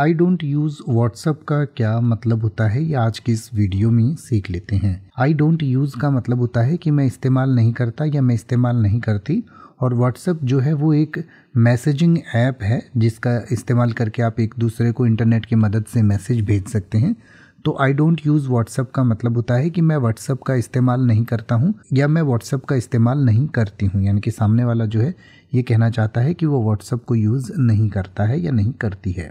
I don't use WhatsApp का क्या मतलब होता है ये आज की इस वीडियो में सीख लेते हैं आई डोंट यूज का मतलब होता है कि मैं इस्तेमाल नहीं करता या मैं इस्तेमाल नहीं करती और व्हाट्सअप जो है वो एक मैसेजिंग ऐप है जिसका इस्तेमाल करके आप एक दूसरे को इंटरनेट की मदद से मैसेज भेज सकते हैं तो आई डोंट यूज़ व्हाट्सअप का मतलब होता है कि मैं व्हाट्सअप का इस्तेमाल नहीं करता हूँ या मैं व्हाट्सअप का इस्तेमाल नहीं करती हूँ यानी कि सामने वाला जो है ये कहना चाहता है कि वो व्हाट्सअप को यूज़ नहीं करता है या नहीं करती है